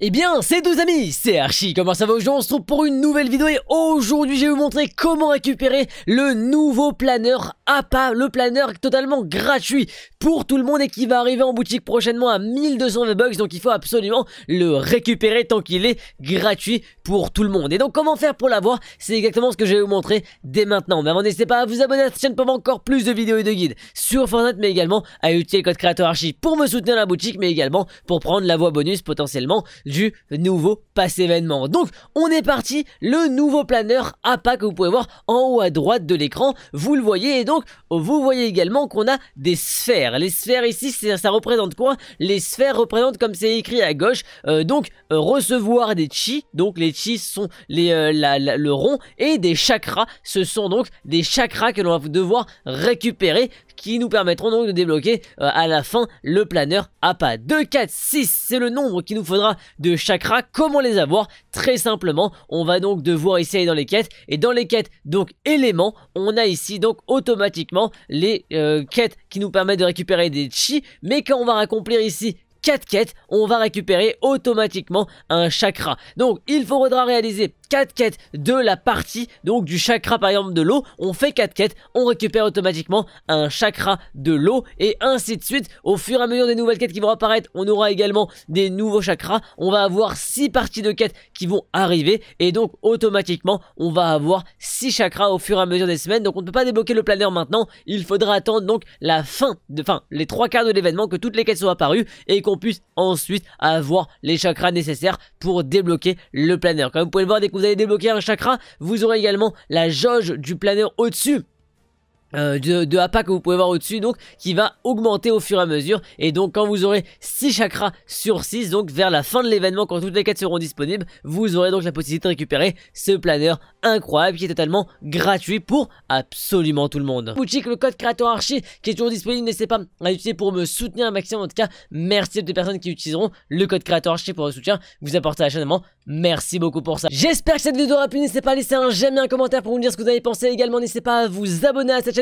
Eh bien, c'est deux amis, c'est Archie, comment ça va aujourd'hui On se retrouve pour une nouvelle vidéo et aujourd'hui je vais vous montrer comment récupérer le nouveau planeur APA, le planeur totalement gratuit pour tout le monde et qui va arriver en boutique prochainement à 1200 v donc il faut absolument le récupérer tant qu'il est gratuit pour tout le monde. Et donc comment faire pour l'avoir C'est exactement ce que je vais vous montrer dès maintenant. Mais avant, n'hésitez pas à vous abonner à cette chaîne pour avoir encore plus de vidéos et de guides sur Fortnite, mais également à utiliser le code créateur Archie pour me soutenir la boutique, mais également pour prendre la voie bonus potentiellement du nouveau pass événement. Donc on est parti, le nouveau planeur APA que vous pouvez voir en haut à droite de l'écran, vous le voyez et donc vous voyez également qu'on a des sphères. Les sphères ici, ça représente quoi Les sphères représentent comme c'est écrit à gauche, euh, donc euh, recevoir des chi, donc les chi sont les, euh, le rond, et des chakras, ce sont donc des chakras que l'on va devoir récupérer qui nous permettront donc de débloquer à la fin le planeur APA. 2, 4, 6, c'est le nombre qu'il nous faudra de chakras. Comment les avoir Très simplement, on va donc devoir essayer dans les quêtes. Et dans les quêtes, donc éléments, on a ici donc automatiquement les euh, quêtes qui nous permettent de récupérer des chi. Mais quand on va accomplir ici 4 quêtes, on va récupérer automatiquement un chakra. Donc il faudra réaliser 4 quêtes de la partie, donc du chakra par exemple de l'eau, on fait 4 quêtes, on récupère automatiquement un chakra de l'eau et ainsi de suite. Au fur et à mesure des nouvelles quêtes qui vont apparaître, on aura également des nouveaux chakras, on va avoir 6 parties de quêtes qui vont arriver et donc automatiquement on va avoir 6 chakras au fur et à mesure des semaines, donc on ne peut pas débloquer le planeur maintenant, il faudra attendre donc la fin, de, enfin les 3 quarts de l'événement, que toutes les quêtes soient apparues et qu'on puisse ensuite avoir les chakras nécessaires pour débloquer le planeur. Comme vous pouvez le voir, dès vous allez débloquer un chakra, vous aurez également la jauge du planeur au-dessus euh, de, de que vous pouvez voir au-dessus donc qui va augmenter au fur et à mesure et donc quand vous aurez 6 chakras sur 6 donc vers la fin de l'événement quand toutes les quêtes seront disponibles vous aurez donc la possibilité de récupérer ce planeur incroyable qui est totalement gratuit pour absolument tout le monde Pouchik le code créateur archi qui est toujours disponible n'hésitez pas à l'utiliser pour me soutenir un maximum en tout cas merci toutes les personnes qui utiliseront le code créateur archi pour le soutien vous apportez à la chaîne merci beaucoup pour ça j'espère que cette vidéo aura plu n'hésitez pas à laisser un j'aime et un commentaire pour nous dire ce que vous avez pensé également n'hésitez pas à vous abonner à cette chaîne